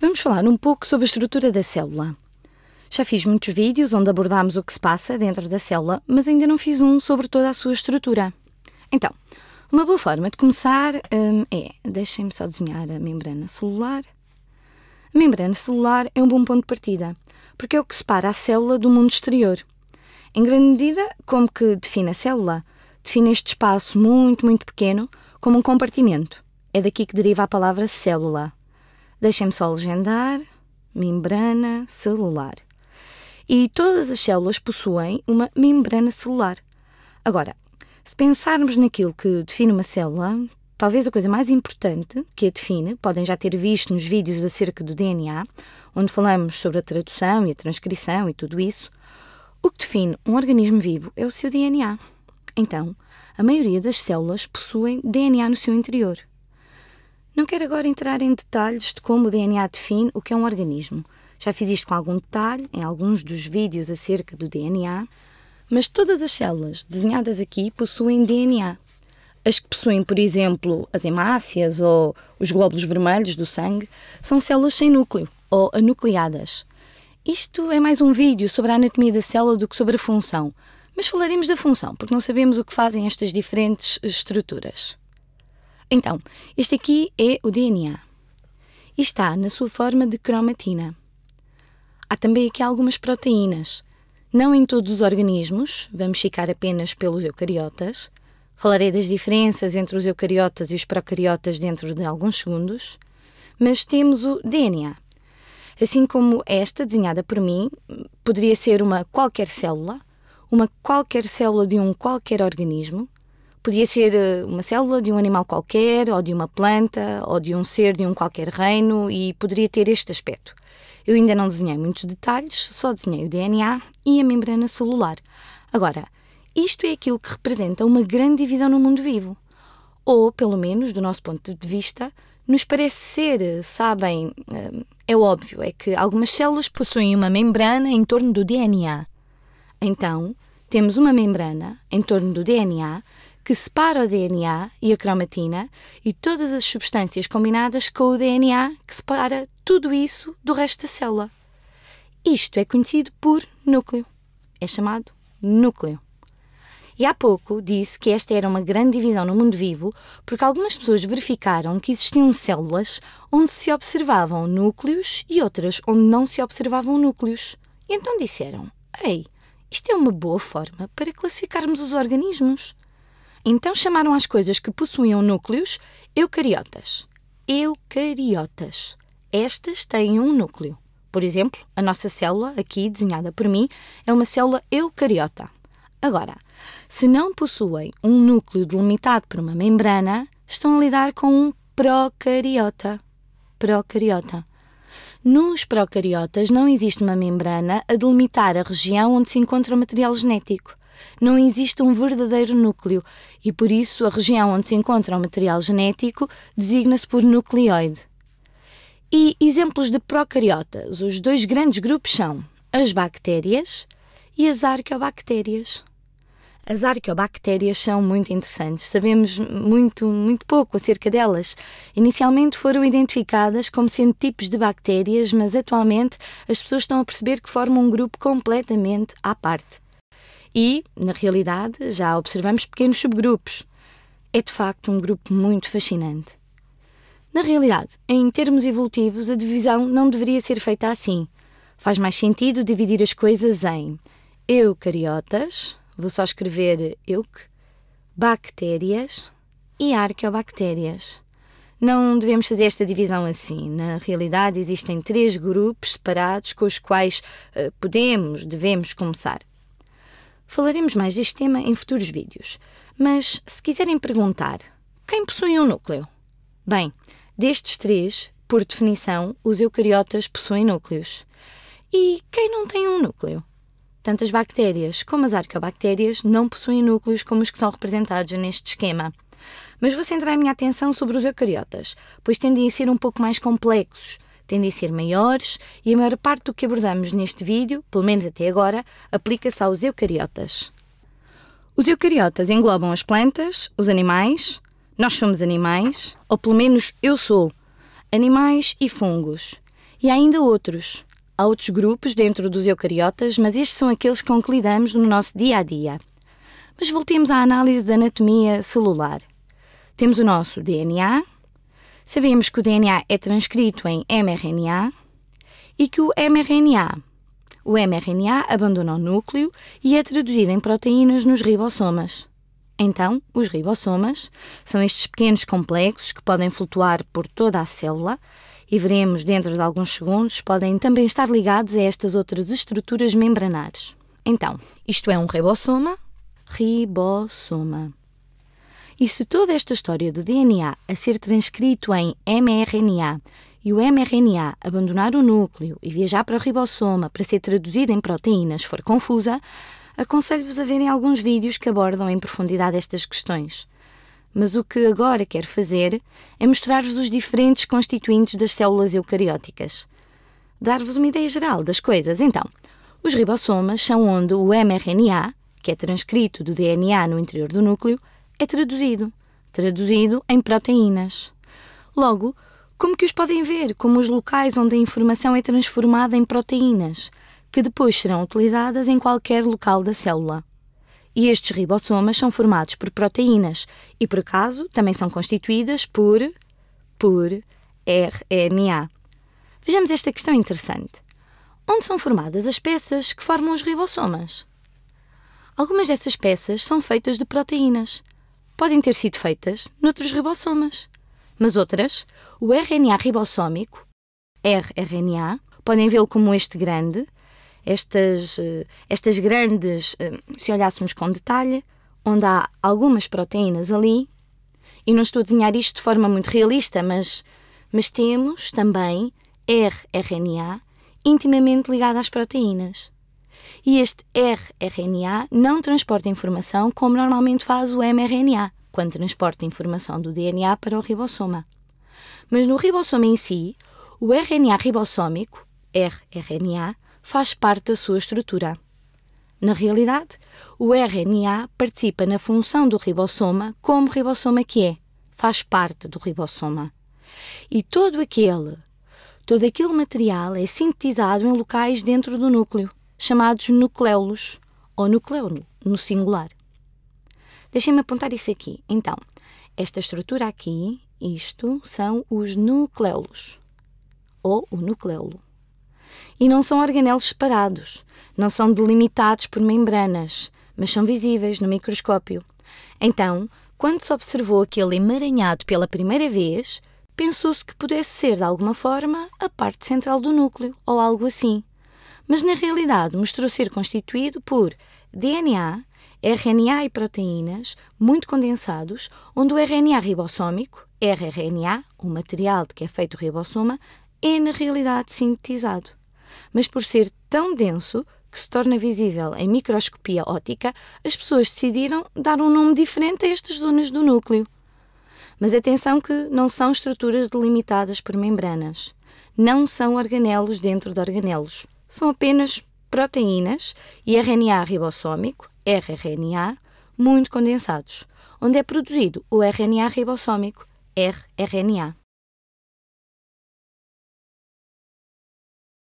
Vamos falar um pouco sobre a estrutura da célula. Já fiz muitos vídeos onde abordamos o que se passa dentro da célula, mas ainda não fiz um sobre toda a sua estrutura. Então, uma boa forma de começar hum, é. Deixem-me só desenhar a membrana celular. A membrana celular é um bom ponto de partida, porque é o que separa a célula do mundo exterior. Em grande medida, como que define a célula? Define este espaço muito, muito pequeno como um compartimento. É daqui que deriva a palavra célula. Deixem-me só legendar, membrana celular. E todas as células possuem uma membrana celular. Agora, se pensarmos naquilo que define uma célula, talvez a coisa mais importante que a define, podem já ter visto nos vídeos acerca do DNA, onde falamos sobre a tradução e a transcrição e tudo isso, o que define um organismo vivo é o seu DNA. Então, a maioria das células possuem DNA no seu interior. Não quero agora entrar em detalhes de como o DNA define o que é um organismo. Já fiz isto com algum detalhe em alguns dos vídeos acerca do DNA, mas todas as células desenhadas aqui possuem DNA. As que possuem, por exemplo, as hemácias ou os glóbulos vermelhos do sangue são células sem núcleo ou anucleadas. Isto é mais um vídeo sobre a anatomia da célula do que sobre a função, mas falaremos da função, porque não sabemos o que fazem estas diferentes estruturas. Então, este aqui é o DNA e está na sua forma de cromatina. Há também aqui algumas proteínas. Não em todos os organismos, vamos ficar apenas pelos eucariotas. Falarei das diferenças entre os eucariotas e os procariotas dentro de alguns segundos. Mas temos o DNA. Assim como esta, desenhada por mim, poderia ser uma qualquer célula, uma qualquer célula de um qualquer organismo, Podia ser eh, uma célula de um animal qualquer, ou de uma planta, ou de um ser de um qualquer reino, e poderia ter este aspecto. Eu ainda não desenhei muitos detalhes, só desenhei o DNA e a membrana celular. Agora, isto é aquilo que representa uma grande divisão no mundo vivo. Ou, pelo menos, do nosso ponto de vista, nos parece ser, eh, sabem, eh, é óbvio, é que algumas células possuem uma membrana em torno do DNA. Então, temos uma membrana em torno do DNA que separa o DNA e a cromatina e todas as substâncias combinadas com o DNA que separa tudo isso do resto da célula. Isto é conhecido por núcleo. É chamado núcleo. E há pouco disse que esta era uma grande divisão no mundo vivo porque algumas pessoas verificaram que existiam células onde se observavam núcleos e outras onde não se observavam núcleos. E então disseram: Ei, isto é uma boa forma para classificarmos os organismos. Então chamaram as coisas que possuíam núcleos eucariotas. Eucariotas. Estas têm um núcleo. Por exemplo, a nossa célula, aqui desenhada por mim, é uma célula eucariota. Agora, se não possuem um núcleo delimitado por uma membrana, estão a lidar com um procariota. Procariota. Nos procariotas não existe uma membrana a delimitar a região onde se encontra o material genético não existe um verdadeiro núcleo e, por isso, a região onde se encontra o material genético designa-se por nucleoide. E exemplos de procariotas: os dois grandes grupos são as bactérias e as arqueobactérias. As arqueobactérias são muito interessantes. Sabemos muito, muito pouco acerca delas. Inicialmente foram identificadas como sendo tipos de bactérias, mas atualmente as pessoas estão a perceber que formam um grupo completamente à parte e, na realidade, já observamos pequenos subgrupos. É de facto um grupo muito fascinante. Na realidade, em termos evolutivos, a divisão não deveria ser feita assim. Faz mais sentido dividir as coisas em eucariotas, vou só escrever euc, bactérias e arqueobactérias. Não devemos fazer esta divisão assim. Na realidade, existem três grupos separados com os quais uh, podemos, devemos começar. Falaremos mais deste tema em futuros vídeos. Mas, se quiserem perguntar, quem possui um núcleo? Bem, destes três, por definição, os eucariotas possuem núcleos. E quem não tem um núcleo? Tanto as bactérias como as arqueobactérias não possuem núcleos como os que são representados neste esquema. Mas vou centrar a minha atenção sobre os eucariotas, pois tendem a ser um pouco mais complexos, tendem a ser maiores e a maior parte do que abordamos neste vídeo, pelo menos até agora, aplica-se aos eucariotas. Os eucariotas englobam as plantas, os animais, nós somos animais, ou pelo menos eu sou, animais e fungos. E há ainda outros. Há outros grupos dentro dos eucariotas, mas estes são aqueles com que lidamos no nosso dia a dia. Mas voltemos à análise da anatomia celular. Temos o nosso DNA, Sabemos que o DNA é transcrito em mRNA e que o mRNA, o mRNA abandona o núcleo e é traduzido em proteínas nos ribossomas. Então, os ribossomas são estes pequenos complexos que podem flutuar por toda a célula e veremos dentro de alguns segundos, podem também estar ligados a estas outras estruturas membranares. Então, isto é um ribossoma. Ribossoma. E se toda esta história do DNA a ser transcrito em mRNA e o mRNA abandonar o núcleo e viajar para o ribossoma para ser traduzido em proteínas for confusa, aconselho-vos a verem alguns vídeos que abordam em profundidade estas questões. Mas o que agora quero fazer é mostrar-vos os diferentes constituintes das células eucarióticas. Dar-vos uma ideia geral das coisas, então. Os ribossomas são onde o mRNA, que é transcrito do DNA no interior do núcleo, é traduzido, traduzido em proteínas. Logo, como que os podem ver como os locais onde a informação é transformada em proteínas, que depois serão utilizadas em qualquer local da célula. E estes ribossomas são formados por proteínas e, por acaso, também são constituídas por por RNA. Vejamos esta questão interessante. Onde são formadas as peças que formam os ribossomas? Algumas dessas peças são feitas de proteínas podem ter sido feitas noutros ribossomas, mas outras, o RNA ribossómico, rRNA, podem vê-lo como este grande, estas, eh, estas grandes, eh, se olhássemos com detalhe, onde há algumas proteínas ali, e não estou a desenhar isto de forma muito realista, mas, mas temos também rRNA intimamente ligado às proteínas. E este rRNA não transporta informação como normalmente faz o mRNA, quando transporta informação do DNA para o ribossoma. Mas no ribossoma em si, o RNA ribossómico, rRNA, faz parte da sua estrutura. Na realidade, o RNA participa na função do ribossoma como ribossoma que é, faz parte do ribossoma. E todo aquele, todo aquele material é sintetizado em locais dentro do núcleo chamados nucleolos ou nucleolo, no singular. Deixem-me apontar isso aqui. Então, esta estrutura aqui, isto, são os nucleolos ou o nucleolo. E não são organelos separados, não são delimitados por membranas, mas são visíveis no microscópio. Então, quando se observou aquele emaranhado pela primeira vez, pensou-se que pudesse ser, de alguma forma, a parte central do núcleo ou algo assim mas na realidade mostrou ser constituído por DNA, RNA e proteínas muito condensados, onde o RNA ribossómico, rRNA, o material de que é feito o ribossoma, é na realidade sintetizado. Mas por ser tão denso que se torna visível em microscopia ótica, as pessoas decidiram dar um nome diferente a estas zonas do núcleo. Mas atenção que não são estruturas delimitadas por membranas. Não são organelos dentro de organelos são apenas proteínas e RNA ribossómico, rRNA, muito condensados, onde é produzido o RNA ribossómico, rRNA.